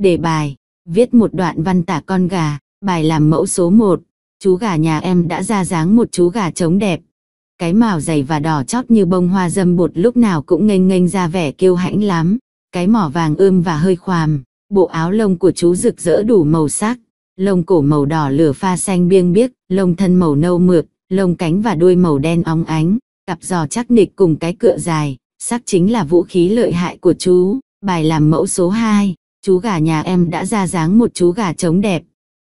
Đề bài, viết một đoạn văn tả con gà, bài làm mẫu số 1, chú gà nhà em đã ra dáng một chú gà trống đẹp. Cái màu dày và đỏ chót như bông hoa dâm bột lúc nào cũng nghênh nghênh ra vẻ kiêu hãnh lắm, cái mỏ vàng ươm và hơi khoàm, bộ áo lông của chú rực rỡ đủ màu sắc, lông cổ màu đỏ lửa pha xanh biêng biếc, lông thân màu nâu mượt, lông cánh và đuôi màu đen óng ánh, cặp giò chắc nịch cùng cái cựa dài, sắc chính là vũ khí lợi hại của chú. Bài làm mẫu số 2 Chú gà nhà em đã ra dáng một chú gà trống đẹp.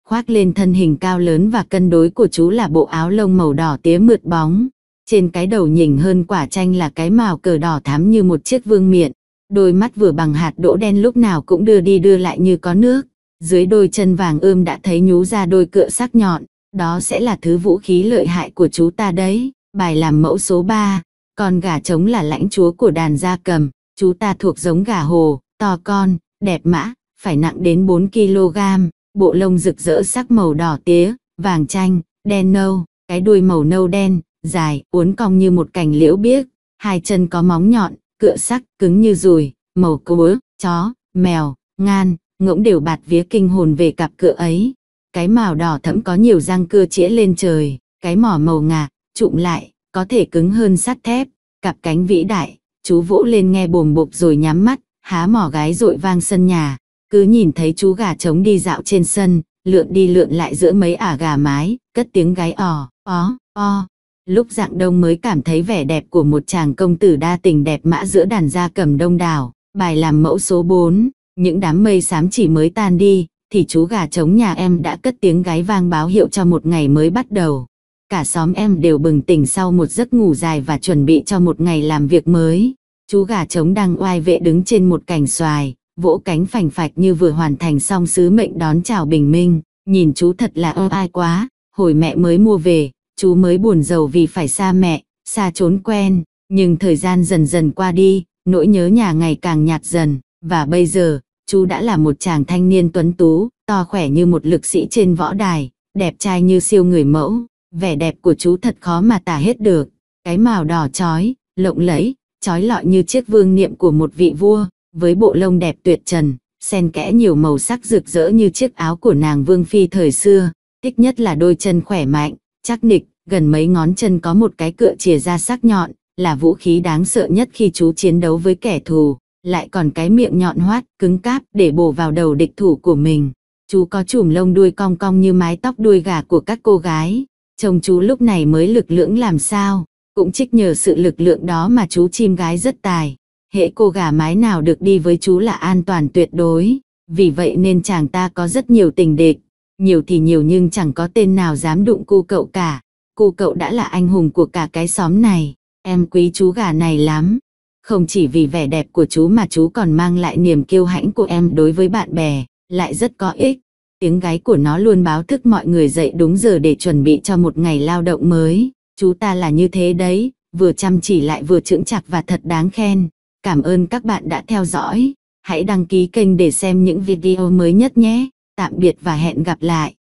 Khoác lên thân hình cao lớn và cân đối của chú là bộ áo lông màu đỏ tía mượt bóng. Trên cái đầu nhỉnh hơn quả chanh là cái màu cờ đỏ thắm như một chiếc vương miện. Đôi mắt vừa bằng hạt đỗ đen lúc nào cũng đưa đi đưa lại như có nước. Dưới đôi chân vàng ươm đã thấy nhú ra đôi cựa sắc nhọn. Đó sẽ là thứ vũ khí lợi hại của chú ta đấy. Bài làm mẫu số 3 con gà trống là lãnh chúa của đàn gia cầm, chú ta thuộc giống gà hồ, to con, đẹp mã, phải nặng đến 4kg, bộ lông rực rỡ sắc màu đỏ tía, vàng chanh, đen nâu, cái đuôi màu nâu đen, dài, uốn cong như một cành liễu biếc, hai chân có móng nhọn, cựa sắc, cứng như rùi, màu cúa, chó, mèo, ngan, ngỗng đều bạt vía kinh hồn về cặp cựa ấy. Cái màu đỏ thẫm có nhiều răng cưa chĩa lên trời, cái mỏ màu ngà, trụm lại, có thể cứng hơn sắt thép, cặp cánh vĩ đại, chú vỗ lên nghe bồm bộp rồi nhắm mắt, há mỏ gái rội vang sân nhà, cứ nhìn thấy chú gà trống đi dạo trên sân, lượn đi lượn lại giữa mấy ả gà mái, cất tiếng gái ò, ó, ó. Lúc dạng đông mới cảm thấy vẻ đẹp của một chàng công tử đa tình đẹp mã giữa đàn gia cầm đông đảo, bài làm mẫu số 4, những đám mây xám chỉ mới tan đi, thì chú gà trống nhà em đã cất tiếng gái vang báo hiệu cho một ngày mới bắt đầu. Cả xóm em đều bừng tỉnh sau một giấc ngủ dài và chuẩn bị cho một ngày làm việc mới. Chú gà trống đang oai vệ đứng trên một cành xoài, vỗ cánh phành phạch như vừa hoàn thành xong sứ mệnh đón chào bình minh, nhìn chú thật là ơ ai quá, hồi mẹ mới mua về, chú mới buồn giàu vì phải xa mẹ, xa trốn quen, nhưng thời gian dần dần qua đi, nỗi nhớ nhà ngày càng nhạt dần, và bây giờ, chú đã là một chàng thanh niên tuấn tú, to khỏe như một lực sĩ trên võ đài, đẹp trai như siêu người mẫu, vẻ đẹp của chú thật khó mà tả hết được, cái màu đỏ chói, lộng lẫy, trói lọi như chiếc vương niệm của một vị vua, với bộ lông đẹp tuyệt trần, xen kẽ nhiều màu sắc rực rỡ như chiếc áo của nàng vương phi thời xưa, thích nhất là đôi chân khỏe mạnh, chắc nịch, gần mấy ngón chân có một cái cựa chìa ra sắc nhọn, là vũ khí đáng sợ nhất khi chú chiến đấu với kẻ thù, lại còn cái miệng nhọn hoát, cứng cáp để bổ vào đầu địch thủ của mình. Chú có chùm lông đuôi cong cong như mái tóc đuôi gà của các cô gái. trông chú lúc này mới lực lưỡng làm sao, cũng trích nhờ sự lực lượng đó mà chú chim gái rất tài. Hệ cô gà mái nào được đi với chú là an toàn tuyệt đối. Vì vậy nên chàng ta có rất nhiều tình địch. Nhiều thì nhiều nhưng chẳng có tên nào dám đụng cu cậu cả. Cu cậu đã là anh hùng của cả cái xóm này. Em quý chú gà này lắm. Không chỉ vì vẻ đẹp của chú mà chú còn mang lại niềm kiêu hãnh của em đối với bạn bè. Lại rất có ích tiếng gáy của nó luôn báo thức mọi người dậy đúng giờ để chuẩn bị cho một ngày lao động mới. Chú ta là như thế đấy, vừa chăm chỉ lại vừa trưởng chặt và thật đáng khen. Cảm ơn các bạn đã theo dõi. Hãy đăng ký kênh để xem những video mới nhất nhé. Tạm biệt và hẹn gặp lại.